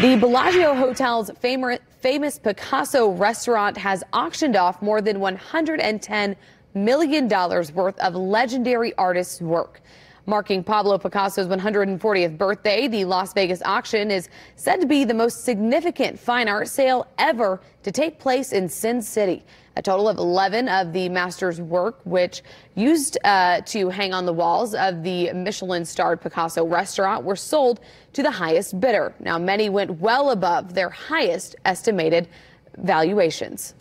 The Bellagio Hotel's famous Picasso restaurant has auctioned off more than $110 million worth of legendary artists' work. Marking Pablo Picasso's 140th birthday, the Las Vegas auction is said to be the most significant fine art sale ever to take place in Sin City. A total of 11 of the master's work, which used uh, to hang on the walls of the Michelin starred Picasso restaurant, were sold to the highest bidder. Now, many went well above their highest estimated valuations.